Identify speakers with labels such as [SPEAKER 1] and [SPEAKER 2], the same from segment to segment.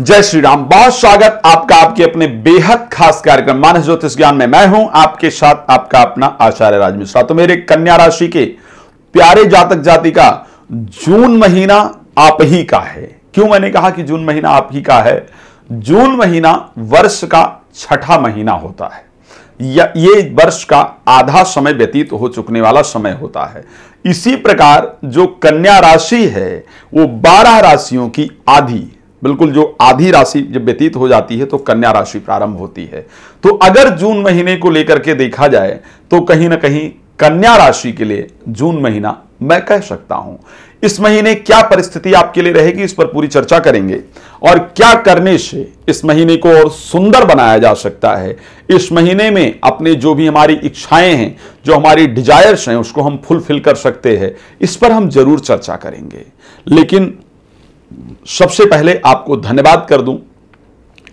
[SPEAKER 1] जय श्री राम बहुत स्वागत आपका आपके अपने बेहद खास कार्यक्रम मानस ज्योतिष ज्ञान में मैं हूं आपके साथ आपका अपना आचार्य राज मिश्रा तो मेरे कन्या राशि के प्यारे जातक जाति का जून महीना आप ही का है क्यों मैंने कहा कि जून महीना आप ही का है जून महीना वर्ष का छठा महीना होता है या ये वर्ष का आधा समय व्यतीत हो चुकने वाला समय होता है इसी प्रकार जो कन्या राशि है वो बारह राशियों की आधी बिल्कुल जो आधी राशि जब व्यतीत हो जाती है तो कन्या राशि प्रारंभ होती है तो अगर जून महीने को लेकर के देखा जाए तो कहीं ना कहीं कन्या राशि के लिए जून महीना मैं कह सकता हूं इस महीने क्या परिस्थिति आपके लिए रहेगी इस पर पूरी चर्चा करेंगे और क्या करने से इस महीने को और सुंदर बनाया जा सकता है इस महीने में अपने जो भी हमारी इच्छाएं हैं जो हमारी डिजायर्स हैं उसको हम फुलफिल कर सकते हैं इस पर हम जरूर चर्चा करेंगे लेकिन सबसे पहले आपको धन्यवाद कर दूं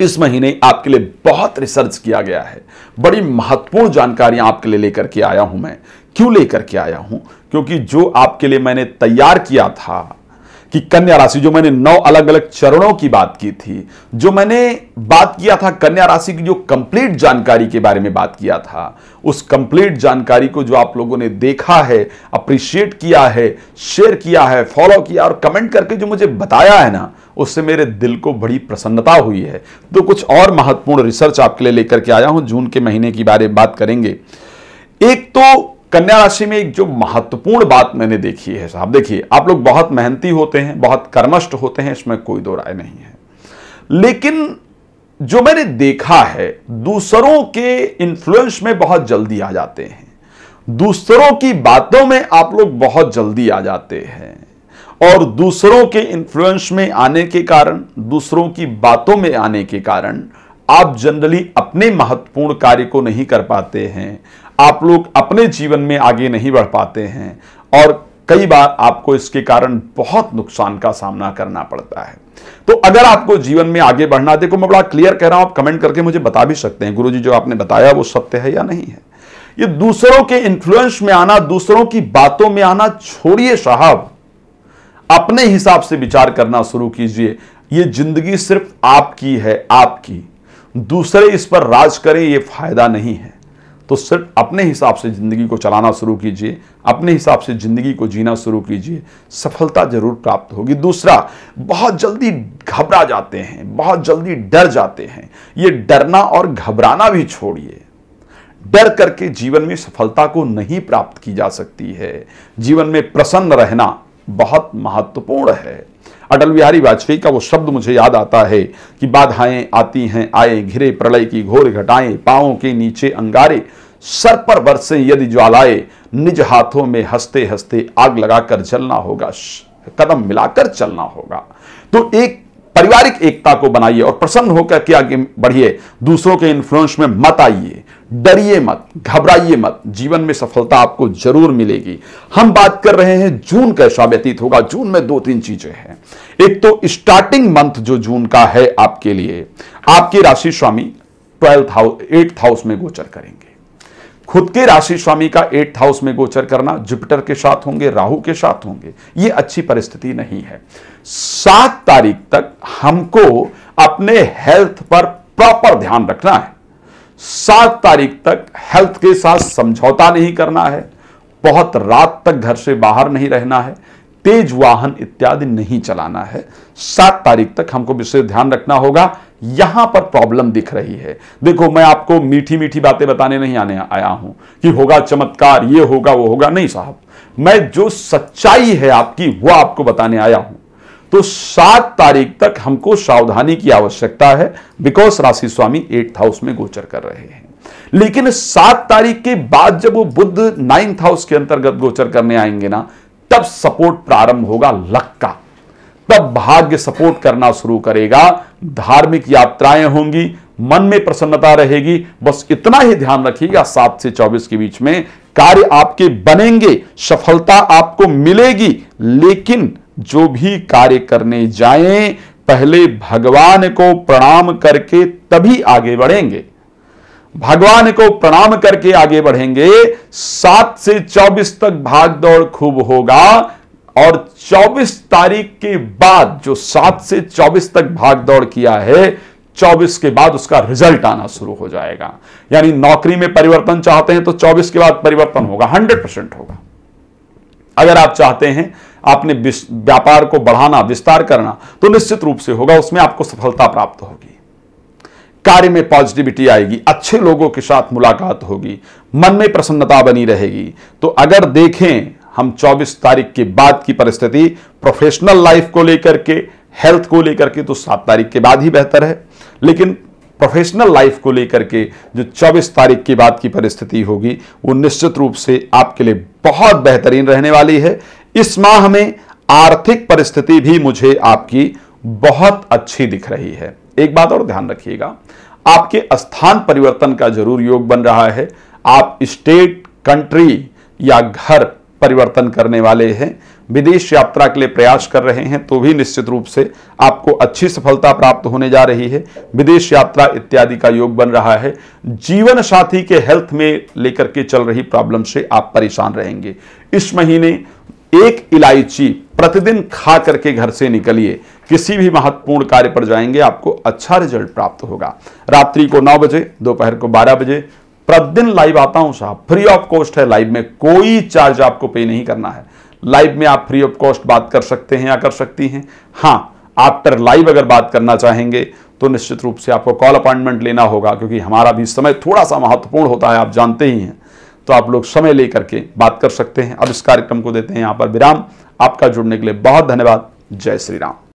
[SPEAKER 1] इस महीने आपके लिए बहुत रिसर्च किया गया है बड़ी महत्वपूर्ण जानकारियां आपके लिए लेकर के आया हूं मैं क्यों लेकर के आया हूं क्योंकि जो आपके लिए मैंने तैयार किया था कि कन्या राशि जो मैंने नौ अलग अलग चरणों की बात की थी जो मैंने बात किया था कन्या राशि की जो कंप्लीट जानकारी के बारे में बात किया था उस कंप्लीट जानकारी को जो आप लोगों ने देखा है अप्रिशिएट किया है शेयर किया है फॉलो किया और कमेंट करके जो मुझे बताया है ना उससे मेरे दिल को बड़ी प्रसन्नता हुई है तो कुछ और महत्वपूर्ण रिसर्च आपके लिए लेकर के आया हूं जून के महीने के बारे में बात करेंगे एक तो कन्या राशि में एक जो महत्वपूर्ण बात मैंने देखी है साहब देखिए आप लोग बहुत मेहनती होते हैं बहुत कर्मष्ट होते हैं इसमें कोई दो राय नहीं है लेकिन जो मैंने देखा है दूसरों के इन्फ्लुएंस में बहुत जल्दी आ जाते हैं दूसरों की बातों में आप लोग बहुत जल्दी आ जाते हैं और दूसरों के इन्फ्लुएंस में आने के कारण दूसरों की बातों में आने के कारण आप जनरली अपने महत्वपूर्ण कार्य को नहीं कर पाते हैं आप लोग अपने जीवन में आगे नहीं बढ़ पाते हैं और कई बार आपको इसके कारण बहुत नुकसान का सामना करना पड़ता है तो अगर आपको जीवन में आगे बढ़ना देखो मैं बड़ा क्लियर कह रहा हूं आप कमेंट करके मुझे बता भी सकते हैं गुरुजी जो आपने बताया वो सत्य है या नहीं है ये दूसरों के इन्फ्लुएंस में आना दूसरों की बातों में आना छोड़िए साहब अपने हिसाब से विचार करना शुरू कीजिए यह जिंदगी सिर्फ आपकी है आपकी दूसरे इस पर राज करें ये फायदा नहीं है तो सिर्फ अपने हिसाब से ज़िंदगी को चलाना शुरू कीजिए अपने हिसाब से ज़िंदगी को जीना शुरू कीजिए सफलता ज़रूर प्राप्त होगी दूसरा बहुत जल्दी घबरा जाते हैं बहुत जल्दी डर जाते हैं ये डरना और घबराना भी छोड़िए डर करके जीवन में सफलता को नहीं प्राप्त की जा सकती है जीवन में प्रसन्न रहना बहुत महत्वपूर्ण है अटल बिहारी वाजपेयी का वो शब्द मुझे याद आता है कि बाधाएं आती हैं आए घिरे प्रलय की घोर घटाएं पाओ के नीचे अंगारे सर पर बरसे यदि ज्वालाए निज हाथों में हंसते हंसते आग लगाकर जलना होगा कदम मिलाकर चलना होगा तो एक पारिवारिक एकता को बनाइए और प्रसन्न होकर के आगे बढ़िए दूसरों के इन्फ्लुएंस में मत आइए डरिए मत घबराइए मत जीवन में सफलता आपको जरूर मिलेगी हम बात कर रहे हैं जून कैसा व्यतीत होगा जून में दो तीन चीजें हैं एक तो स्टार्टिंग मंथ जो जून का है आपके लिए आपकी राशि स्वामी ट्वेल्थ हाउस एट्थ हाउस में गोचर करेंगे खुद के राशि स्वामी का एट्थ हाउस में गोचर करना जुपिटर के साथ होंगे राहु के साथ होंगे ये अच्छी परिस्थिति नहीं है सात तारीख तक हमको अपने हेल्थ पर प्रॉपर ध्यान रखना है सात तारीख तक हेल्थ के साथ समझौता नहीं करना है बहुत रात तक घर से बाहर नहीं रहना है तेज वाहन इत्यादि नहीं चलाना है सात तारीख तक हमको विशेष ध्यान रखना होगा यहां पर प्रॉब्लम दिख रही है देखो मैं आपको मीठी मीठी बातें बताने नहीं आने आया हूं कि होगा चमत्कार ये होगा वो होगा नहीं साहब मैं जो सच्चाई है आपकी वो आपको बताने आया हूं तो सात तारीख तक हमको सावधानी की आवश्यकता है बिकॉज राशि स्वामी एट्थ हाउस में गोचर कर रहे हैं लेकिन सात तारीख के बाद जब वो बुद्ध नाइन्थ हाउस के अंतर्गत गोचर करने आएंगे ना तब सपोर्ट प्रारंभ होगा लक का तब भाग्य सपोर्ट करना शुरू करेगा धार्मिक यात्राएं होंगी मन में प्रसन्नता रहेगी बस इतना ही ध्यान रखिएगा सात से चौबीस के बीच में कार्य आपके बनेंगे सफलता आपको मिलेगी लेकिन जो भी कार्य करने जाएं पहले भगवान को प्रणाम करके तभी आगे बढ़ेंगे भगवान को प्रणाम करके आगे बढ़ेंगे सात से चौबीस तक भाग दौड़ खूब होगा और 24 तारीख के बाद जो 7 से 24 तक भाग दौड़ किया है 24 के बाद उसका रिजल्ट आना शुरू हो जाएगा यानी नौकरी में परिवर्तन चाहते हैं तो 24 के बाद परिवर्तन होगा 100 परसेंट होगा अगर आप चाहते हैं आपने व्यापार को बढ़ाना विस्तार करना तो निश्चित रूप से होगा उसमें आपको सफलता प्राप्त होगी कार्य में पॉजिटिविटी आएगी अच्छे लोगों के साथ मुलाकात होगी मन में प्रसन्नता बनी रहेगी तो अगर देखें हम 24 तारीख के बाद की परिस्थिति प्रोफेशनल लाइफ को लेकर के हेल्थ को लेकर के तो सात तारीख के बाद ही बेहतर है लेकिन प्रोफेशनल लाइफ को लेकर के जो 24 तारीख के बाद की परिस्थिति होगी वो निश्चित रूप से आपके लिए बहुत बेहतरीन रहने वाली है इस माह में आर्थिक परिस्थिति भी मुझे आपकी बहुत अच्छी दिख रही है एक बात और ध्यान रखिएगा आपके स्थान परिवर्तन का जरूर योग बन रहा है आप स्टेट कंट्री या घर परिवर्तन करने वाले हैं विदेश यात्रा के लिए प्रयास कर रहे हैं तो भी निश्चित रूप से आपको अच्छी सफलता प्राप्त होने जा रही है विदेश यात्रा इत्यादि का योग बन रहा है जीवन साथी के हेल्थ में लेकर के चल रही प्रॉब्लम से आप परेशान रहेंगे इस महीने एक इलायची प्रतिदिन खा करके घर से निकलिए किसी भी महत्वपूर्ण कार्य पर जाएंगे आपको अच्छा रिजल्ट प्राप्त होगा रात्रि को नौ बजे दोपहर को बारह बजे प्रतिदिन लाइव आता हूं साहब फ्री ऑफ कॉस्ट है लाइव में कोई चार्ज आपको पे नहीं करना है लाइव में आप फ्री ऑफ कॉस्ट बात कर सकते हैं या कर सकती हैं हाँ आफ्टर लाइव अगर बात करना चाहेंगे तो निश्चित रूप से आपको कॉल अपॉइंटमेंट लेना होगा क्योंकि हमारा भी समय थोड़ा सा महत्वपूर्ण होता है आप जानते ही हैं तो आप लोग समय लेकर के बात कर सकते हैं अब इस कार्यक्रम को देते हैं यहाँ पर विराम आपका जुड़ने के लिए बहुत धन्यवाद जय श्री राम